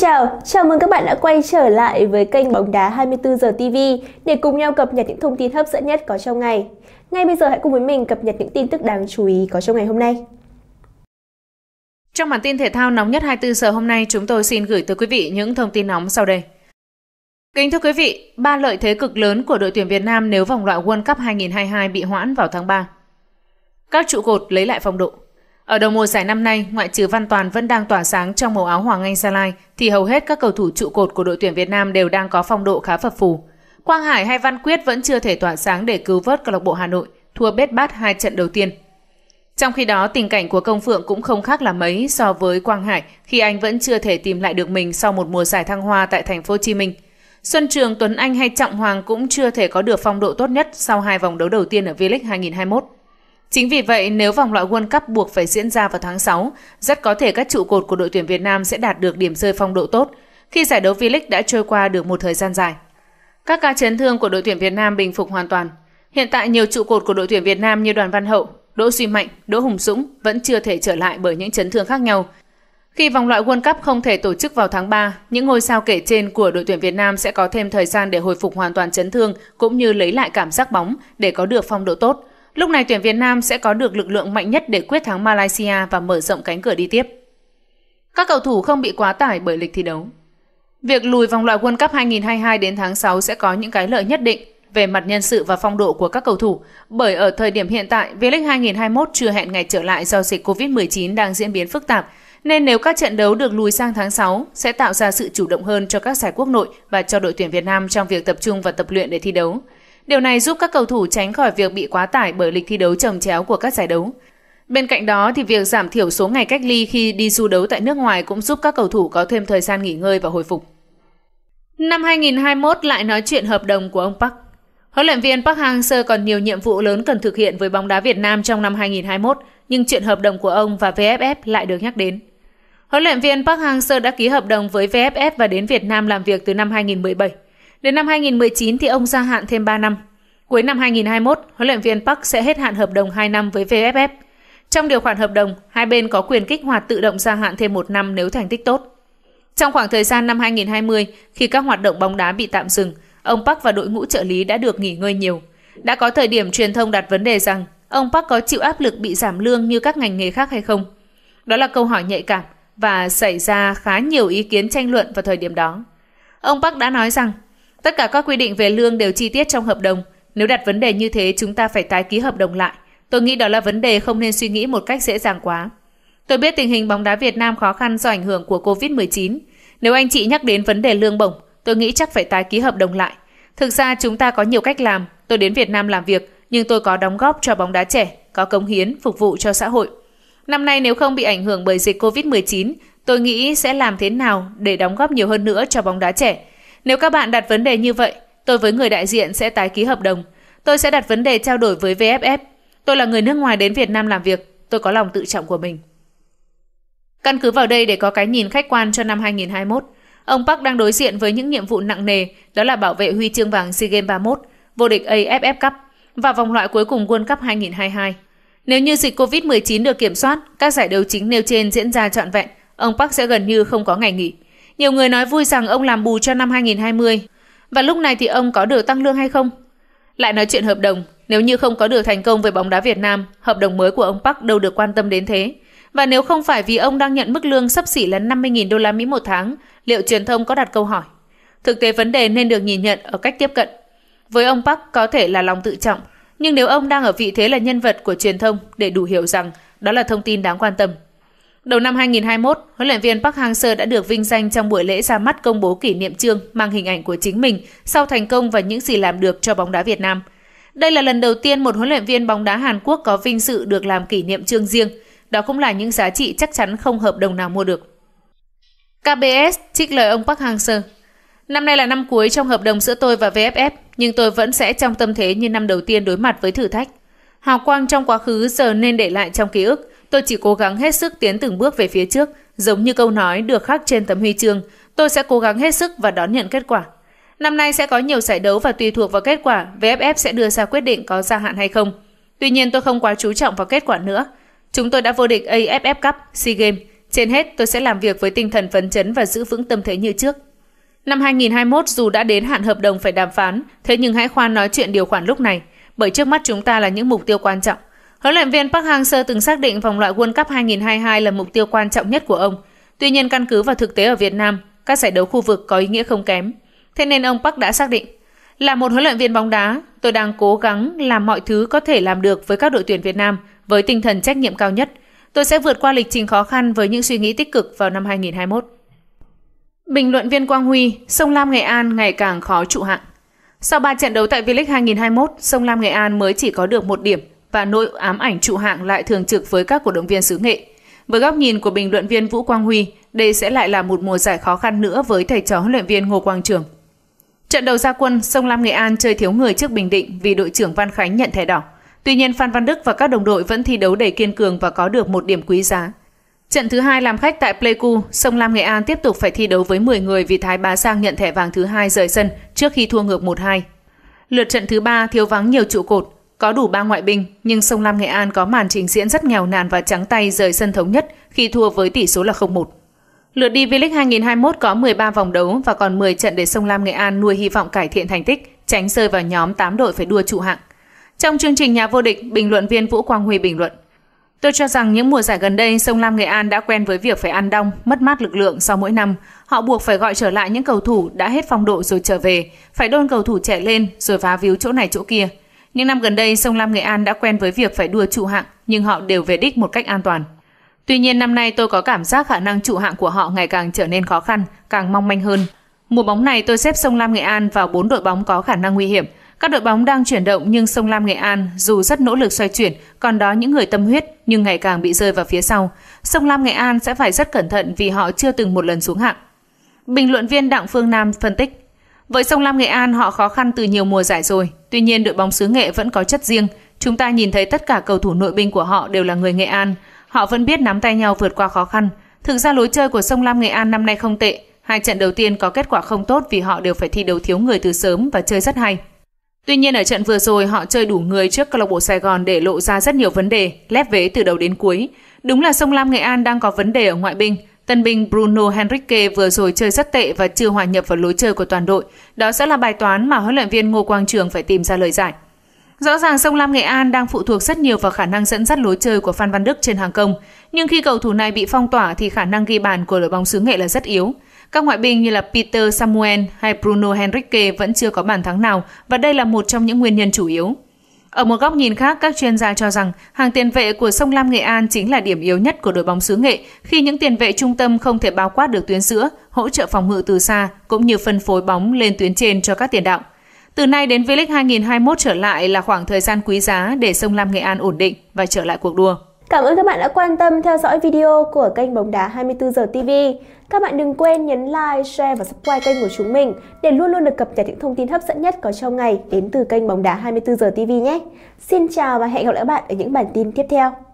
chào, chào mừng các bạn đã quay trở lại với kênh bóng đá 24 giờ TV để cùng nhau cập nhật những thông tin hấp dẫn nhất có trong ngày. Ngay bây giờ hãy cùng với mình cập nhật những tin tức đáng chú ý có trong ngày hôm nay. Trong bản tin thể thao nóng nhất 24 giờ hôm nay, chúng tôi xin gửi tới quý vị những thông tin nóng sau đây. Kính thưa quý vị, ba lợi thế cực lớn của đội tuyển Việt Nam nếu vòng loại World Cup 2022 bị hoãn vào tháng 3. Các trụ cột lấy lại phong độ. Ở đầu mùa giải năm nay, ngoại trừ Văn Toàn vẫn đang tỏa sáng trong màu áo Hoàng Anh Gia Lai, thì hầu hết các cầu thủ trụ cột của đội tuyển Việt Nam đều đang có phong độ khá phập phù. Quang Hải hay Văn Quyết vẫn chưa thể tỏa sáng để cứu vớt câu lạc bộ Hà Nội, thua bết bát hai trận đầu tiên. Trong khi đó, tình cảnh của Công Phượng cũng không khác là mấy so với Quang Hải khi anh vẫn chưa thể tìm lại được mình sau một mùa giải thăng hoa tại thành phố Hồ Chí Minh. Xuân Trường, Tuấn Anh hay Trọng Hoàng cũng chưa thể có được phong độ tốt nhất sau hai vòng đấu đầu tiên ở V-League 2021. Chính vì vậy, nếu vòng loại World Cup buộc phải diễn ra vào tháng 6, rất có thể các trụ cột của đội tuyển Việt Nam sẽ đạt được điểm rơi phong độ tốt khi giải đấu V-League đã trôi qua được một thời gian dài. Các ca chấn thương của đội tuyển Việt Nam bình phục hoàn toàn. Hiện tại nhiều trụ cột của đội tuyển Việt Nam như Đoàn Văn Hậu, Đỗ Duy Mạnh, Đỗ Hùng Dũng vẫn chưa thể trở lại bởi những chấn thương khác nhau. Khi vòng loại World Cup không thể tổ chức vào tháng 3, những ngôi sao kể trên của đội tuyển Việt Nam sẽ có thêm thời gian để hồi phục hoàn toàn chấn thương cũng như lấy lại cảm giác bóng để có được phong độ tốt. Lúc này tuyển Việt Nam sẽ có được lực lượng mạnh nhất để quyết thắng Malaysia và mở rộng cánh cửa đi tiếp. Các cầu thủ không bị quá tải bởi lịch thi đấu. Việc lùi vòng loại World Cup 2022 đến tháng 6 sẽ có những cái lợi nhất định về mặt nhân sự và phong độ của các cầu thủ, bởi ở thời điểm hiện tại, V-League 2021 chưa hẹn ngày trở lại do dịch COVID-19 đang diễn biến phức tạp, nên nếu các trận đấu được lùi sang tháng 6 sẽ tạo ra sự chủ động hơn cho các giải quốc nội và cho đội tuyển Việt Nam trong việc tập trung và tập luyện để thi đấu. Điều này giúp các cầu thủ tránh khỏi việc bị quá tải bởi lịch thi đấu trồng chéo của các giải đấu. Bên cạnh đó thì việc giảm thiểu số ngày cách ly khi đi du đấu tại nước ngoài cũng giúp các cầu thủ có thêm thời gian nghỉ ngơi và hồi phục. Năm 2021 lại nói chuyện hợp đồng của ông Park. Huấn luyện viên Park Hang-seo còn nhiều nhiệm vụ lớn cần thực hiện với bóng đá Việt Nam trong năm 2021, nhưng chuyện hợp đồng của ông và VFF lại được nhắc đến. Huấn luyện viên Park Hang-seo đã ký hợp đồng với VFF và đến Việt Nam làm việc từ năm 2017. Đến năm 2019 thì ông gia hạn thêm 3 năm. Cuối năm 2021, huấn luyện viên Park sẽ hết hạn hợp đồng 2 năm với VFF. Trong điều khoản hợp đồng, hai bên có quyền kích hoạt tự động gia hạn thêm một năm nếu thành tích tốt. Trong khoảng thời gian năm 2020, khi các hoạt động bóng đá bị tạm dừng, ông Park và đội ngũ trợ lý đã được nghỉ ngơi nhiều. Đã có thời điểm truyền thông đặt vấn đề rằng ông Park có chịu áp lực bị giảm lương như các ngành nghề khác hay không. Đó là câu hỏi nhạy cảm và xảy ra khá nhiều ý kiến tranh luận vào thời điểm đó. Ông Park đã nói rằng Tất cả các quy định về lương đều chi tiết trong hợp đồng. Nếu đặt vấn đề như thế, chúng ta phải tái ký hợp đồng lại. Tôi nghĩ đó là vấn đề không nên suy nghĩ một cách dễ dàng quá. Tôi biết tình hình bóng đá Việt Nam khó khăn do ảnh hưởng của Covid-19. Nếu anh chị nhắc đến vấn đề lương bổng, tôi nghĩ chắc phải tái ký hợp đồng lại. Thực ra chúng ta có nhiều cách làm. Tôi đến Việt Nam làm việc, nhưng tôi có đóng góp cho bóng đá trẻ, có cống hiến, phục vụ cho xã hội. Năm nay nếu không bị ảnh hưởng bởi dịch Covid-19, tôi nghĩ sẽ làm thế nào để đóng góp nhiều hơn nữa cho bóng đá trẻ, nếu các bạn đặt vấn đề như vậy, tôi với người đại diện sẽ tái ký hợp đồng. Tôi sẽ đặt vấn đề trao đổi với VFF. Tôi là người nước ngoài đến Việt Nam làm việc, tôi có lòng tự trọng của mình. Căn cứ vào đây để có cái nhìn khách quan cho năm 2021, ông Park đang đối diện với những nhiệm vụ nặng nề, đó là bảo vệ huy chương vàng SEA Games 31, vô địch AFF Cup và vòng loại cuối cùng World Cup 2022. Nếu như dịch COVID-19 được kiểm soát, các giải đấu chính nêu trên diễn ra trọn vẹn, ông Park sẽ gần như không có ngày nghỉ. Nhiều người nói vui rằng ông làm bù cho năm 2020. Và lúc này thì ông có được tăng lương hay không? Lại nói chuyện hợp đồng, nếu như không có được thành công với bóng đá Việt Nam, hợp đồng mới của ông Park đâu được quan tâm đến thế. Và nếu không phải vì ông đang nhận mức lương sắp xỉ là 50.000 đô la Mỹ một tháng, liệu truyền thông có đặt câu hỏi? Thực tế vấn đề nên được nhìn nhận ở cách tiếp cận. Với ông Park có thể là lòng tự trọng, nhưng nếu ông đang ở vị thế là nhân vật của truyền thông để đủ hiểu rằng đó là thông tin đáng quan tâm. Đầu năm 2021, huấn luyện viên Park Hang-seo đã được vinh danh trong buổi lễ ra mắt công bố kỷ niệm chương mang hình ảnh của chính mình sau thành công và những gì làm được cho bóng đá Việt Nam. Đây là lần đầu tiên một huấn luyện viên bóng đá Hàn Quốc có vinh dự được làm kỷ niệm chương riêng. Đó cũng là những giá trị chắc chắn không hợp đồng nào mua được. KBS trích lời ông Park Hang-seo. Năm nay là năm cuối trong hợp đồng giữa tôi và VFF, nhưng tôi vẫn sẽ trong tâm thế như năm đầu tiên đối mặt với thử thách. Hào quang trong quá khứ giờ nên để lại trong ký ức – Tôi chỉ cố gắng hết sức tiến từng bước về phía trước, giống như câu nói được khắc trên tấm huy chương. Tôi sẽ cố gắng hết sức và đón nhận kết quả. Năm nay sẽ có nhiều giải đấu và tùy thuộc vào kết quả, VFF sẽ đưa ra quyết định có gia hạn hay không. Tuy nhiên tôi không quá chú trọng vào kết quả nữa. Chúng tôi đã vô địch AFF Cup, SEA Games. Trên hết, tôi sẽ làm việc với tinh thần phấn chấn và giữ vững tâm thế như trước. Năm 2021 dù đã đến hạn hợp đồng phải đàm phán, thế nhưng hãy khoan nói chuyện điều khoản lúc này, bởi trước mắt chúng ta là những mục tiêu quan trọng. Huấn luyện viên Park Hang-seo từng xác định vòng loại World Cup 2022 là mục tiêu quan trọng nhất của ông. Tuy nhiên căn cứ vào thực tế ở Việt Nam, các giải đấu khu vực có ý nghĩa không kém. Thế nên ông Park đã xác định, là một huấn luyện viên bóng đá, tôi đang cố gắng làm mọi thứ có thể làm được với các đội tuyển Việt Nam với tinh thần trách nhiệm cao nhất. Tôi sẽ vượt qua lịch trình khó khăn với những suy nghĩ tích cực vào năm 2021. Bình luận viên Quang Huy, Sông Lam Nghệ An ngày càng khó trụ hạng. Sau 3 trận đấu tại V-League 2021, Sông Lam Nghệ An mới chỉ có được một điểm và nỗi ám ảnh trụ hạng lại thường trực với các cổ động viên xứ nghệ. Với góc nhìn của bình luận viên Vũ Quang Huy, đây sẽ lại là một mùa giải khó khăn nữa với thầy trò huấn luyện viên Ngô Quang Trường. Trận đầu gia quân, Sông Lam Nghệ An chơi thiếu người trước Bình Định vì đội trưởng Văn Khánh nhận thẻ đỏ. Tuy nhiên Phan Văn Đức và các đồng đội vẫn thi đấu đầy kiên cường và có được một điểm quý giá. Trận thứ hai làm khách tại Pleiku, Sông Lam Nghệ An tiếp tục phải thi đấu với 10 người vì Thái Bá Sang nhận thẻ vàng thứ hai rời sân trước khi thua ngược 1-2. Lượt trận thứ ba thiếu vắng nhiều trụ cột, có đủ ba ngoại binh, nhưng Sông Lam Nghệ An có màn trình diễn rất nghèo nàn và trắng tay rời sân thống nhất khi thua với tỷ số là 0-1. Lượt đi V-League 2021 có 13 vòng đấu và còn 10 trận để Sông Lam Nghệ An nuôi hy vọng cải thiện thành tích, tránh rơi vào nhóm 8 đội phải đua trụ hạng. Trong chương trình Nhà vô địch, bình luận viên Vũ Quang Huy bình luận: Tôi cho rằng những mùa giải gần đây, Sông Lam Nghệ An đã quen với việc phải ăn đông mất mát lực lượng sau mỗi năm. Họ buộc phải gọi trở lại những cầu thủ đã hết phong độ rồi trở về, phải đôn cầu thủ trẻ lên rồi vá víu chỗ này chỗ kia. Những năm gần đây, sông Lam Nghệ An đã quen với việc phải đua trụ hạng, nhưng họ đều về đích một cách an toàn. Tuy nhiên năm nay tôi có cảm giác khả năng trụ hạng của họ ngày càng trở nên khó khăn, càng mong manh hơn. Mùa bóng này tôi xếp sông Lam Nghệ An vào 4 đội bóng có khả năng nguy hiểm. Các đội bóng đang chuyển động nhưng sông Lam Nghệ An dù rất nỗ lực xoay chuyển, còn đó những người tâm huyết nhưng ngày càng bị rơi vào phía sau. Sông Lam Nghệ An sẽ phải rất cẩn thận vì họ chưa từng một lần xuống hạng. Bình luận viên Đặng Phương Nam phân tích với sông Lam Nghệ An họ khó khăn từ nhiều mùa giải rồi, tuy nhiên đội bóng xứ Nghệ vẫn có chất riêng. Chúng ta nhìn thấy tất cả cầu thủ nội binh của họ đều là người Nghệ An. Họ vẫn biết nắm tay nhau vượt qua khó khăn. Thực ra lối chơi của sông Lam Nghệ An năm nay không tệ. Hai trận đầu tiên có kết quả không tốt vì họ đều phải thi đấu thiếu người từ sớm và chơi rất hay. Tuy nhiên ở trận vừa rồi họ chơi đủ người trước câu lạc bộ Sài Gòn để lộ ra rất nhiều vấn đề, lép vế từ đầu đến cuối. Đúng là sông Lam Nghệ An đang có vấn đề ở ngoại binh. Tân binh Bruno Henrique vừa rồi chơi rất tệ và chưa hòa nhập vào lối chơi của toàn đội. Đó sẽ là bài toán mà huấn luyện viên Ngô Quang Trường phải tìm ra lời giải. Rõ ràng Sông Lam Nghệ An đang phụ thuộc rất nhiều vào khả năng dẫn dắt lối chơi của Phan Văn Đức trên hàng công, nhưng khi cầu thủ này bị phong tỏa thì khả năng ghi bàn của đội bóng xứ Nghệ là rất yếu. Các ngoại binh như là Peter Samuel hay Bruno Henrique vẫn chưa có bàn thắng nào và đây là một trong những nguyên nhân chủ yếu. Ở một góc nhìn khác, các chuyên gia cho rằng hàng tiền vệ của sông Lam Nghệ An chính là điểm yếu nhất của đội bóng xứ Nghệ khi những tiền vệ trung tâm không thể bao quát được tuyến giữa, hỗ trợ phòng ngự từ xa cũng như phân phối bóng lên tuyến trên cho các tiền đạo. Từ nay đến V-League 2021 trở lại là khoảng thời gian quý giá để sông Lam Nghệ An ổn định và trở lại cuộc đua. Cảm ơn các bạn đã quan tâm theo dõi video của kênh Bóng Đá 24 giờ TV. Các bạn đừng quên nhấn like, share và subscribe kênh của chúng mình để luôn luôn được cập nhật những thông tin hấp dẫn nhất có trong ngày đến từ kênh Bóng Đá 24 giờ TV nhé. Xin chào và hẹn gặp lại các bạn ở những bản tin tiếp theo.